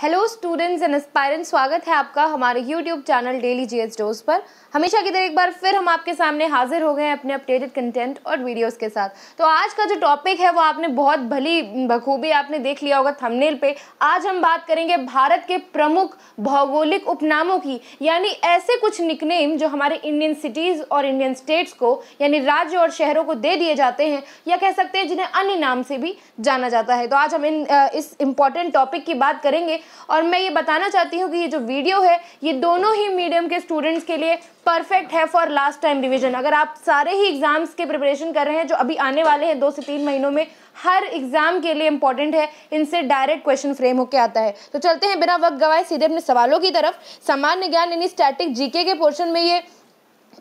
hello students and aspirants स्वागत है आपका हमारे YouTube channel daily GS dose पर हमेशा की तरह एक बार फिर हम आपके सामने हाजिर हो गए हैं अपने अपडेटेड कंटेंट और वीडियोस के साथ तो आज का जो टॉपिक है वो आपने बहुत भली बखूबी आपने देख लिया होगा थंबनेल पे आज हम बात करेंगे भारत के प्रमुख भौगोलिक उपनामों की यानी ऐसे कुछ निकनेम जो हमारे इंडियन सिटीज़ और इंडियन स्टेट्स को यानी राज्य और शहरों को दे दिए जाते हैं या कह सकते हैं जिन्हें अन्य नाम से भी जाना जाता है तो आज हम इन इस इम्पॉर्टेंट टॉपिक की बात करेंगे और मैं ये बताना चाहती हूँ कि ये जो वीडियो है ये दोनों ही मीडियम के स्टूडेंट्स के लिए परफेक्ट है फॉर लास्ट टाइम रिविजन अगर आप सारे ही एग्ज़ाम्स के प्रिपरेशन कर रहे हैं जो अभी आने वाले हैं दो से तीन महीनों में हर एग्ज़ाम के लिए इंपॉर्टेंट है इनसे डायरेक्ट क्वेश्चन फ्रेम होकर आता है तो चलते हैं बिना वक्त गवाए सीधे अपने सवालों की तरफ सामान्य ज्ञान यानी स्टैटिक जीके के पोर्शन में ये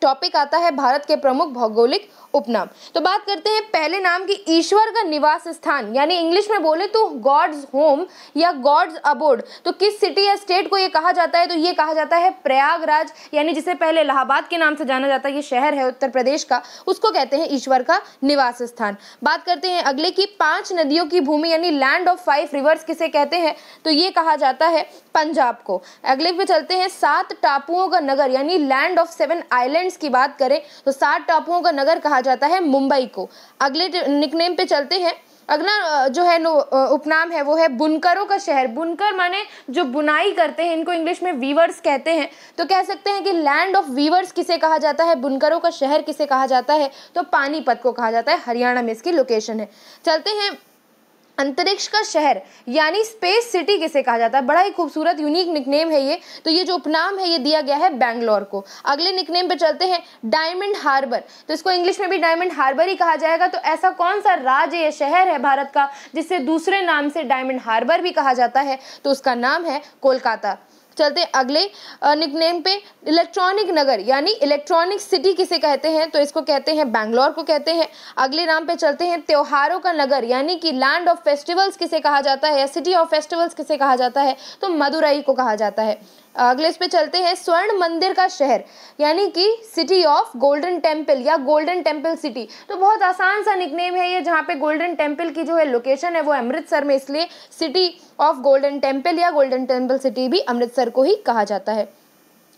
टॉपिक आता है भारत के प्रमुख भौगोलिक उपनाम तो बात करते हैं पहले नाम की ईश्वर का निवास स्थान यानी इंग्लिश में बोले तो गॉड्स होम या गॉड्स अबोर्ड तो किस सिटी या स्टेट को ये कहा जाता है तो ये कहा जाता है प्रयागराज यानी जिसे पहले इलाहाबाद के नाम से जाना जाता है ये शहर है उत्तर प्रदेश का उसको कहते हैं ईश्वर का निवास स्थान बात करते हैं अगले की पांच नदियों की भूमि यानी लैंड ऑफ फाइव रिवर्स किसे कहते हैं तो ये कहा जाता है पंजाब को अगले पे चलते हैं सात टापुओं का नगर यानी land of seven island trends की बात करें तो सात टापुओं का नगर कहा जाता है मुंबई को अगले निकनेम पे चलते हैं अगला जो है नो उपनाम है वो है बुनकरों का शहर बुनकर माने जो बुनाई करते हैं इनको इंग्लिश में वीवर्स कहते हैं तो कह सकते हैं कि लैंड ऑफ वीवर्स किसे कहा जाता है बुनकरों का शहर किसे कहा जाता है तो पानीपत को कहा जाता है हरियाणा में इसकी लोकेशन है चलते हैं अंतरिक्ष का शहर यानी स्पेस सिटी किसे कहा जाता है बड़ा ही खूबसूरत यूनिक निकनेम है ये तो ये जो उपनाम है ये दिया गया है बैंगलोर को अगले निकनेम पे चलते हैं डायमंड हार्बर तो इसको इंग्लिश में भी डायमंड हार्बर ही कहा जाएगा तो ऐसा कौन सा राज्य या शहर है भारत का जिसे दूसरे नाम से डायमंड हार्बर भी कहा जाता है तो उसका नाम है कोलकाता चलते हैं अगले निकनेम पे इलेक्ट्रॉनिक नगर यानी इलेक्ट्रॉनिक सिटी किसे कहते हैं तो इसको कहते हैं बैंगलोर को कहते हैं अगले नाम पे चलते हैं त्योहारों का नगर यानी कि लैंड ऑफ फेस्टिवल्स किसे कहा जाता है या सिटी ऑफ फेस्टिवल्स किसे कहा जाता है तो मदुरई को कहा जाता है अगले इस पे चलते हैं स्वर्ण मंदिर का शहर यानी कि सिटी ऑफ गोल्डन टेम्पल या गोल्डन टेम्पल सिटी तो बहुत आसान सा निकनेम है ये जहाँ पे गोल्डन टेम्पल की जो है लोकेशन है वो अमृतसर में इसलिए सिटी ऑफ गोल्डन टेम्पल या गोल्डन टेम्पल सिटी भी अमृतसर को ही कहा जाता है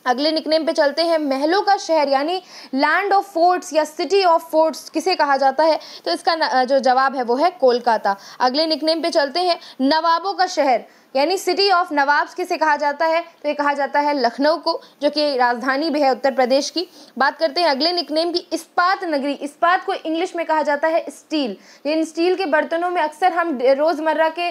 अगले निकनेम पे चलते हैं महलों का शहर यानी लैंड ऑफ फोर्ट्स या सिटी ऑफ फोर्ट्स किसे कहा जाता है तो इसका जो जवाब है वो है कोलकाता अगले निकनेम पे चलते हैं नवाबों का शहर यानी सिटी ऑफ नवाब्स किसे कहा जाता है तो ये कहा जाता है लखनऊ को जो कि राजधानी भी है उत्तर प्रदेश की बात करते हैं अगले निकनेम की इस्पात नगरी इस्पात को इंग्लिश में कहा जाता है स्टील इन स्टील के बर्तनों में अक्सर हम रोज़मर्रा के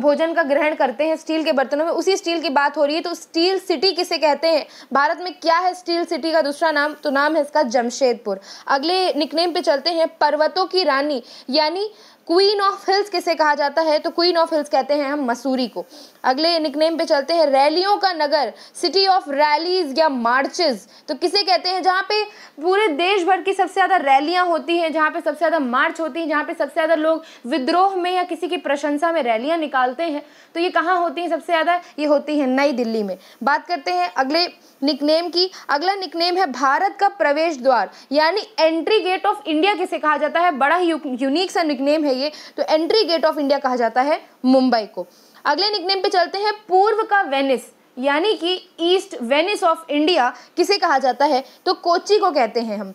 भोजन का ग्रहण करते हैं स्टील के बर्तनों में उसी स्टील की बात हो रही है तो स्टील सिटी किसे कहते हैं भारत में क्या है स्टील सिटी का दूसरा नाम तो नाम है इसका जमशेदपुर अगले निकनेम पे चलते हैं पर्वतों की रानी यानी क्वीन ऑफ हिल्स किसे कहा जाता है तो क्वीन ऑफ हिल्स कहते हैं हम मसूरी को अगले निकनेम पे चलते हैं रैलियों का नगर सिटी ऑफ रैलीज या मार्चेस तो किसे कहते हैं जहाँ पे पूरे देश भर की सबसे ज़्यादा रैलियाँ होती हैं जहाँ पे सबसे ज़्यादा मार्च होती हैं जहाँ पे सबसे ज़्यादा लोग विद्रोह में या किसी की प्रशंसा में रैलियाँ निकालते हैं तो ये कहाँ होती हैं सबसे ज़्यादा ये होती हैं नई दिल्ली में बात करते हैं अगले निकनेम की अगला निकनेम है भारत का प्रवेश द्वार यानी एंट्री गेट ऑफ इंडिया किसे कहा जाता है बड़ा ही यूनिक सा निकनेम है चाहिए तो एंट्री गेट ऑफ इंडिया कहा जाता है मुंबई को अगले निकनेम पे चलते हैं पूर्व का वेनिस यानी कि ईस्ट वेनिस ऑफ इंडिया किसे कहा जाता है तो कोची को कहते हैं हम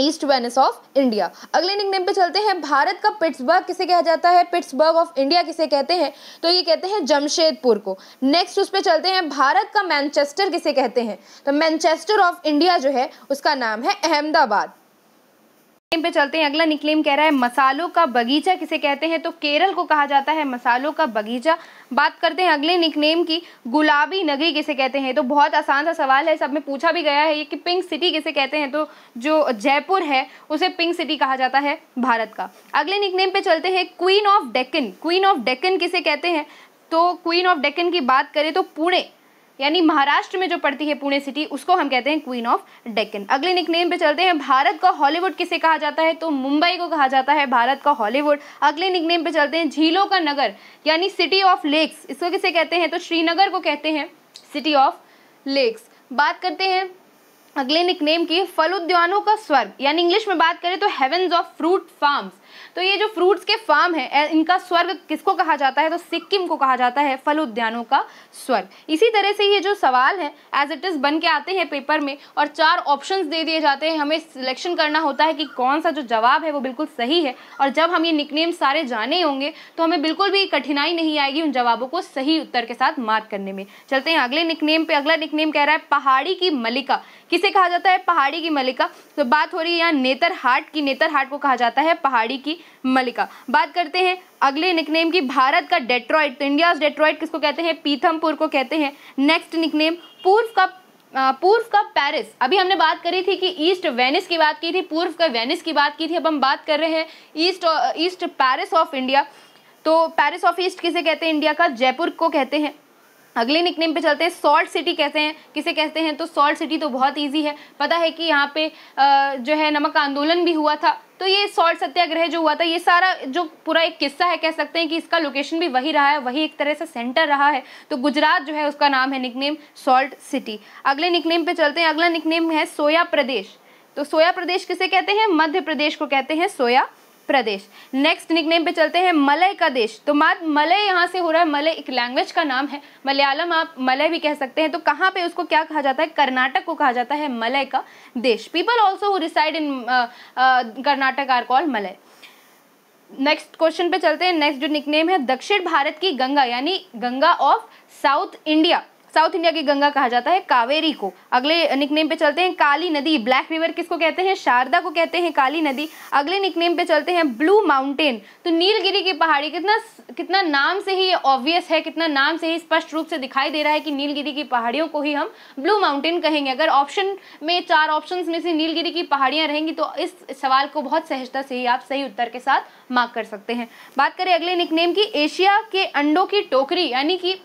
ईस्ट वेनिस ऑफ इंडिया अगले निकनेम पे चलते हैं भारत का पिट्सबर्ग किसे कहा जाता है पिट्सबर्ग ऑफ इंडिया किसे कहते हैं तो ये कहते हैं जमशेदपुर को नेक्स्ट उस पर चलते हैं भारत का मैनचेस्टर किसे कहते हैं तो मैनचेस्टर ऑफ इंडिया जो है उसका नाम है अहमदाबाद पे चलते हैं अगला निकलेम कह रहा है मसालों का बगीचा किसे कहते हैं तो केरल को कहा जाता है मसालों का बगीचा बात करते हैं अगले निकनेम की गुलाबी नगरी किसे कहते हैं तो बहुत आसान सा सवाल है सब में पूछा भी गया है ये कि पिंक सिटी किसे कहते हैं तो जो जयपुर है उसे पिंक सिटी कहा जाता है भारत का अगले निकनेम पे चलते हैं queen of Deccan queen of Deccan किसे कहते हैं तो क्वीन ऑफ डेकन की बात करें तो पुणे यानी महाराष्ट्र में जो पड़ती है पुणे सिटी उसको हम कहते हैं क्वीन ऑफ डेक्कन अगले निक नेम पे चलते हैं भारत का हॉलीवुड किसे कहा जाता है तो मुंबई को कहा जाता है भारत का हॉलीवुड अगले निक नेम पे चलते हैं झीलों का नगर यानी सिटी ऑफ लेक्स इसको किसे कहते हैं तो श्रीनगर को कहते हैं सिटी ऑफ लेक्स बात करते हैं अगले निक नेम की फल उद्यानों का स्वर्ग यानी इंग्लिश में बात करें तो हेवन्स ऑफ फ्रूट फार्म्स तो ये जो फ्रूट्स के फार्म है इनका स्वर्ग किसको कहा जाता है तो सिक्किम को कहा जाता है फल उद्यानों का स्वर्ग इसी तरह से ये जो सवाल है एज इट इज़ बन के आते हैं पेपर में और चार ऑप्शन दे दिए जाते हैं हमें सिलेक्शन करना होता है कि कौन सा जो जवाब है वो बिल्कुल सही है और जब हम ये निकनेम सारे जाने होंगे तो हमें बिल्कुल भी कठिनाई नहीं आएगी उन जवाबों को सही उत्तर के साथ मार्क करने में चलते हैं अगले निकनेम पे अगला निकनेम कह रहा है पहाड़ी की मलिका किसे कहा जाता है पहाड़ी की मलिका तो बात हो रही है यहाँ नेतरहाट की नेतरहाट को कहा जाता है पहाड़ी की मलिका बात करते हैं अगले निकनेम की भारत का डेट्रॉइट तो इंडिया डेट्रॉइट किसको कहते हैं पीथमपुर को कहते हैं नेक्स्ट निकनेम पूर्व का पूर्व का पेरिस अभी हमने बात करी थी कि ईस्ट वेनिस की बात की थी पूर्व का वेनिस की बात की थी अब हम बात कर रहे हैं east east Paris of India तो पेरिस ऑफ ईस्ट किसे कहते हैं इंडिया का जयपुर को कहते हैं अगले निकनेम पे चलते हैं सॉल्ट सिटी कहते हैं किसे कहते हैं तो सॉल्ट सिटी तो बहुत इजी है पता है कि यहाँ पे जो है नमक आंदोलन भी हुआ था तो ये सॉल्ट सत्याग्रह जो हुआ था ये सारा जो पूरा एक किस्सा है कह सकते हैं कि इसका लोकेशन भी वही रहा है वही एक तरह से सेंटर रहा है तो गुजरात जो है उसका नाम है निकनेम सॉल्ट सिटी अगले निकनेम पे चलते हैं अगला निकनेम है सोया प्रदेश तो सोया प्रदेश किसे कहते हैं मध्य प्रदेश को कहते हैं सोया प्रदेश नेक्स्ट निकनेम पे चलते हैं मलय का देश तो मात मलय यहाँ से हो रहा है मलय एक लैंग्वेज का नाम है मलयालम आप मलय भी कह सकते हैं तो कहाँ पे उसको क्या कहा जाता है कर्नाटक को कहा जाता है मलय का देश people also who reside in Karnataka are call Malay next question पे चलते हैं नेक्स्ट जो निकनेम है दक्षिण भारत की गंगा यानी Ganga of south India south India की गंगा कहा जाता है कावेरी को अगले निकनेम पे चलते हैं काली नदी ब्लैक रिवर किसको कहते हैं शारदा को कहते हैं काली नदी अगले निकनेम पे चलते हैं ब्लू माउंटेन तो नीलगिरी की पहाड़ी कितना कितना नाम से ही ऑब्वियस है कितना नाम से ही स्पष्ट रूप से दिखाई दे रहा है कि नीलगिरी की पहाड़ियों को ही हम ब्लू माउंटेन कहेंगे अगर ऑप्शन में चार ऑप्शन में से नीलगिरी की पहाड़ियाँ रहेंगी तो इस सवाल को बहुत सहजता से ही आप सही उत्तर के साथ मार्क कर सकते हैं बात करें अगले निकनेम की एशिया के अंडों की टोकरी यानी कि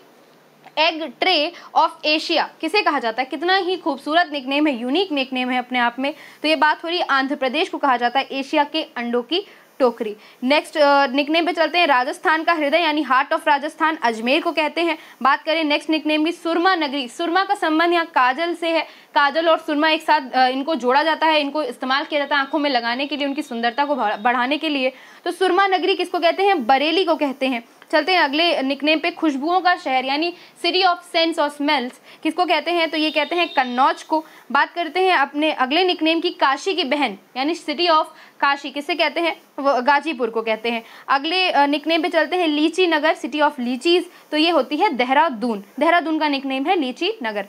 एग ट्रे ऑफ एशिया किसे कहा जाता है कितना ही खूबसूरत निकनेम है यूनिक निकनेम है अपने आप में तो ये बात हो रही है आंध्र प्रदेश को कहा जाता है एशिया के अंडों की टोकरी नेक्स्ट निकनेम पे चलते हैं राजस्थान का हृदय यानी हार्ट ऑफ राजस्थान अजमेर को कहते हैं बात करें नेक्स्ट निकनेम की सुरमा नगरी सुरमा का संबंध यहाँ काजल से है काजल और सुरमा एक साथ इनको जोड़ा जाता है इनको इस्तेमाल किया जाता है आंखों में लगाने के लिए उनकी सुंदरता को बढ़ाने के लिए तो सुरमा नगरी किसको कहते हैं बरेली को कहते हैं चलते हैं अगले निकनेम पे खुशबुओं का शहर यानी सिटी ऑफ सेंट्स और स्मेल्स किसको कहते हैं तो ये कहते हैं कन्नौज को बात करते हैं अपने अगले निकनेम की काशी की बहन यानी सिटी ऑफ काशी किसे कहते हैं वो गाजीपुर को कहते हैं अगले निकनेम पे चलते हैं लीची नगर सिटी ऑफ लीचीज़ तो ये होती है देहरादून देहरादून का निकनेम है लीची नगर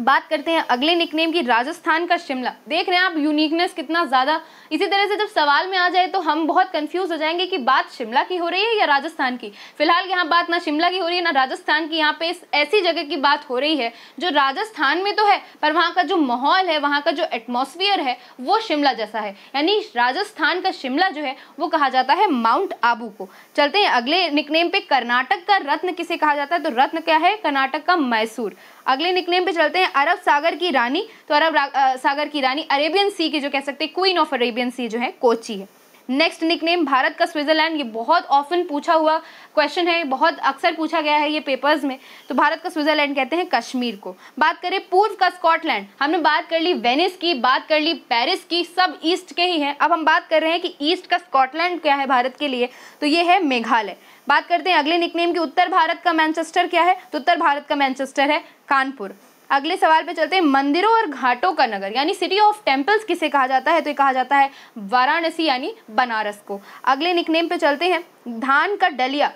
बात करते हैं अगले निकनेम की राजस्थान का शिमला देख रहे हैं आप यूनिकनेस कितना ज़्यादा इसी तरह से जब सवाल में आ जाए तो हम बहुत कंफ्यूज हो जाएंगे कि बात शिमला की हो रही है या राजस्थान की फिलहाल यहाँ बात ना शिमला की हो रही है ना राजस्थान की यहाँ पे इस ऐसी जगह की बात हो रही है जो राजस्थान में तो है पर वहाँ का जो माहौल है वहाँ का जो एटमोसफियर है वो शिमला जैसा है यानी राजस्थान का शिमला जो है वो कहा जाता है माउंट आबू को चलते हैं अगले निकनेम पे कर्नाटक का रत्न किसे कहा जाता है तो रत्न क्या है कर्नाटक का मैसूर अगले निकनेम पे चलते हैं अरब सागर की रानी तो अरब आ, सागर की रानी अरेबियन सी की जो कह सकते हैं क्वीन ऑफ अरेबियन सी जो है कोची है नेक्स्ट निकनेम भारत का स्विट्जरलैंड ये बहुत ऑफन पूछा हुआ क्वेश्चन है बहुत अक्सर पूछा गया है ये पेपर्स में तो भारत का स्विट्जरलैंड कहते हैं कश्मीर को बात करें पूर्व का स्कॉटलैंड हमने बात कर ली वेनिस की बात कर ली पेरिस की सब ईस्ट के ही हैं अब हम बात कर रहे हैं कि ईस्ट का स्कॉटलैंड क्या है भारत के लिए तो ये है मेघालय बात करते हैं अगले निकनेम की उत्तर भारत का मैनचेस्टर क्या है तो उत्तर भारत का मैनचेस्टर है कानपुर अगले सवाल पे चलते हैं मंदिरों और घाटों का नगर यानी सिटी ऑफ टेम्पल्स किसे कहा जाता है तो ये कहा जाता है वाराणसी यानी बनारस को अगले निकनेम पे चलते हैं धान का डलिया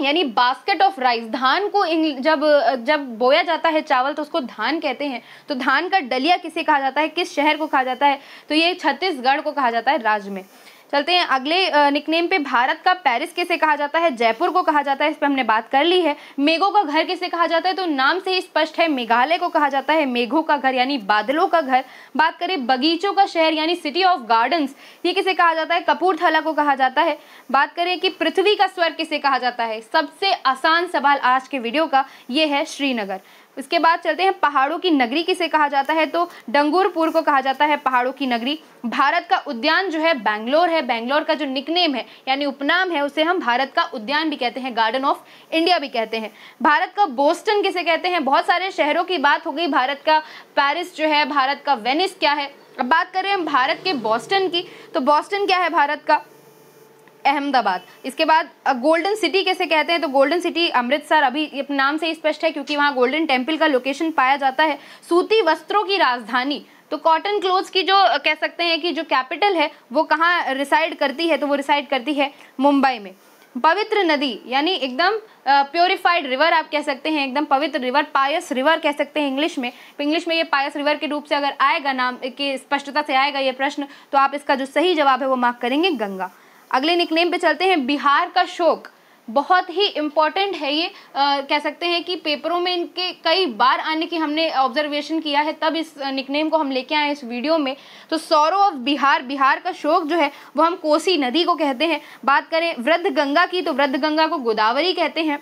यानी बास्केट ऑफ राइस धान को जब जब बोया जाता है चावल तो उसको धान कहते हैं तो धान का डलिया किसे कहा जाता है किस शहर को कहा जाता है तो ये छत्तीसगढ़ को कहा जाता है राज्य में चलते हैं अगले निकनेम पे भारत का पेरिस किसे कहा जाता है जयपुर को कहा जाता है इस पर हमने बात कर ली है मेघों का घर किसे कहा जाता है तो नाम से ही स्पष्ट है मेघालय को कहा जाता है मेघों का घर यानी बादलों का घर बात करें बगीचों का शहर यानी सिटी ऑफ गार्डन्स ये किसे कहा जाता है कपूरथला को कहा जाता है बात करें कि पृथ्वी का स्वर किसे कहा जाता है सबसे आसान सवाल आज के वीडियो का ये है श्रीनगर इसके बाद चलते हैं पहाड़ों की नगरी किसे कहा जाता है तो डंगूरपुर को कहा जाता है पहाड़ों की नगरी भारत का उद्यान जो है बैंगलोर है बैंगलोर का जो निकनेम है यानी उपनाम है उसे हम भारत का उद्यान भी कहते हैं गार्डन ऑफ इंडिया भी कहते हैं भारत का बोस्टन किसे कहते हैं बहुत सारे शहरों की बात हो गई भारत का पैरिस जो है भारत का वेनिस क्या है अब बात करें हम भारत के बॉस्टन की तो बॉस्टन क्या है भारत का अहमदाबाद इसके बाद गोल्डन सिटी कैसे कहते हैं तो गोल्डन सिटी अमृतसर अभी अपने नाम से ही स्पष्ट है क्योंकि वहाँ गोल्डन टेम्पल का लोकेशन पाया जाता है सूती वस्त्रों की राजधानी तो कॉटन क्लोथ्स की जो कह सकते हैं कि जो कैपिटल है वो कहाँ रिसाइड करती है तो वो रिसाइड करती है मुंबई में पवित्र नदी यानी एकदम प्योरीफाइड रिवर आप कह सकते हैं एकदम पवित्र रिवर पायस रिवर कह सकते हैं इंग्लिश में इंग्लिश तो में ये पायस रिवर के रूप से अगर आएगा नाम की स्पष्टता से आएगा ये प्रश्न तो आप इसका जो सही जवाब है वो मार्क करेंगे गंगा अगले निकनेम पे चलते हैं बिहार का शोक बहुत ही इम्पॉर्टेंट है ये आ, कह सकते हैं कि पेपरों में इनके कई बार आने की हमने ऑब्जर्वेशन किया है तब इस निकनेम को हम लेके आए इस वीडियो में तो सौरव ऑफ बिहार बिहार का शोक जो है वो हम कोसी नदी को कहते हैं बात करें वृद्ध गंगा की तो वृद्ध गंगा को गोदावरी कहते हैं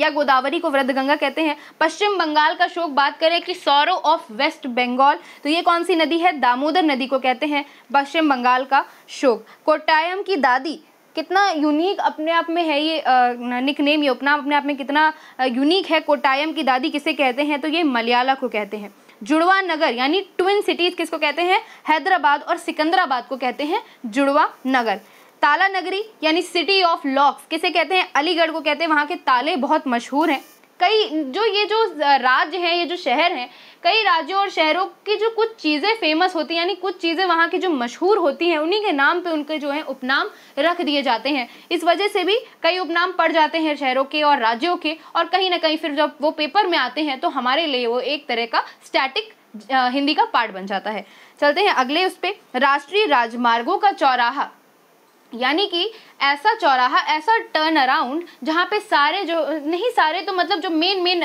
या गोदावरी को वृद्धगंगा कहते हैं पश्चिम बंगाल का शोक बात करें कि सौरव ऑफ वेस्ट बंगाल तो ये कौन सी नदी है दामोदर नदी को कहते हैं पश्चिम बंगाल का शोक कोटायम की दादी कितना यूनिक अपने आप में है ये निक नेम ये उपनाम अपने आप में कितना यूनिक है कोटायम की दादी किसे कहते हैं तो ये मलयाला को कहते हैं जुड़वा नगर यानी ट्विन सिटीज़ किसको कहते हैं हैदराबाद और सिकंदराबाद को कहते हैं जुड़वा नगर ताला नगरी यानी सिटी ऑफ लॉक्स किसे कहते हैं अलीगढ़ को कहते हैं वहाँ के ताले बहुत मशहूर हैं कई जो ये जो राज्य हैं ये जो शहर हैं कई राज्यों और शहरों की जो कुछ चीज़ें फेमस होती हैं यानी कुछ चीज़ें वहाँ की जो मशहूर होती हैं उन्हीं के नाम पे उनके जो है उपनाम रख दिए जाते हैं इस वजह से भी कई उपनाम पड़ जाते हैं शहरों के और राज्यों के और कहीं ना कहीं फिर जब वो पेपर में आते हैं तो हमारे लिए वो एक तरह का स्टैटिक हिंदी का पार्ट बन जाता है चलते हैं अगले उस पर राष्ट्रीय राजमार्गों का चौराहा यानी कि ऐसा चौराहा ऐसा टर्न अराउंड जहाँ पे सारे जो नहीं सारे तो मतलब जो मेन मेन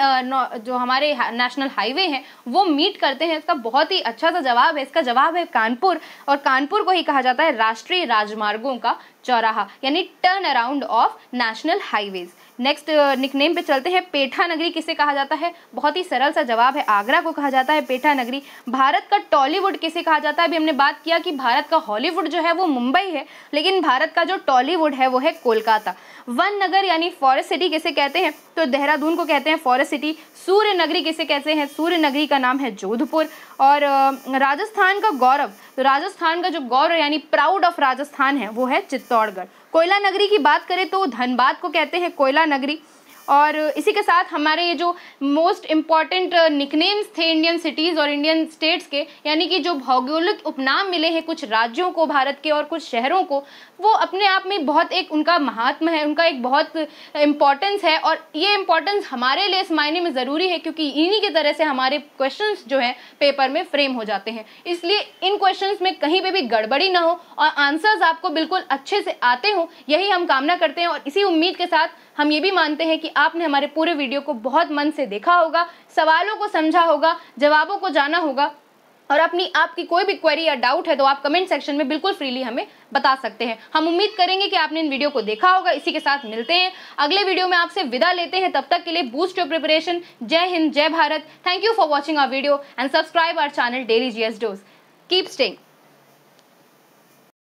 जो हमारे नेशनल हाईवे हैं वो मीट करते हैं इसका बहुत ही अच्छा सा जवाब है इसका जवाब है कानपुर और कानपुर को ही कहा जाता है राष्ट्रीय राजमार्गों का चौराहा यानी turn around of national highways next nickname uh, पे चलते हैं पेठा नगरी किसे कहा जाता है बहुत ही सरल सा जवाब है आगरा को कहा जाता है पेठा नगरी भारत का टॉलीवुड किसे कहा जाता है अभी हमने बात किया कि भारत का हॉलीवुड जो है वो मुंबई है लेकिन भारत का जो टॉलीवुड है वो है कोलकाता वन नगर यानी फॉरेस्ट सिटी किसे कहते हैं तो देहरादून को कहते हैं फॉरेस्ट सिटी सूर्य नगरी किसे कहते हैं सूर्य नगरी का नाम है जोधपुर और uh, राजस्थान का गौरव तो राजस्थान का जो गौरव यानी प्राउड ऑफ राजस्थान है वो है चित्तौड़गढ़ कोयला नगरी की बात करें तो धनबाद को कहते हैं कोयला नगरी और इसी के साथ हमारे ये जो मोस्ट इम्पॉर्टेंट निकनेम्स थे इंडियन सिटीज़ और इंडियन स्टेट्स के यानी कि जो भौगोलिक उपनाम मिले हैं कुछ राज्यों को भारत के और कुछ शहरों को वो अपने आप में बहुत एक उनका महात्म है उनका एक बहुत इम्पॉर्टेंस है और ये इम्पॉर्टेंस हमारे लिए इस मायने में ज़रूरी है क्योंकि इन्हीं की तरह से हमारे क्वेश्चन जो हैं पेपर में फ्रेम हो जाते हैं इसलिए इन क्वेश्चन में कहीं पर भी गड़बड़ी ना हो और आंसर्स आपको बिल्कुल अच्छे से आते हों यही हम कामना करते हैं और इसी उम्मीद के साथ हम ये भी मानते हैं कि आपने हमारे पूरे वीडियो को बहुत मन से देखा होगा सवालों को समझा होगा जवाबों को जाना होगा और अपनी आपकी कोई भी क्वेरी या डाउट है तो आप कमेंट सेक्शन में बिल्कुल फ्रीली हमें बता सकते हैं हम उम्मीद करेंगे कि आपने इन वीडियो को देखा होगा इसी के साथ मिलते हैं अगले वीडियो में आपसे विदा लेते हैं तब तक के लिए बूस्ट योर प्रिपरेशन जय हिंद जय Bharat thank you for watching our video and subscribe our channel daily G S dose keep staying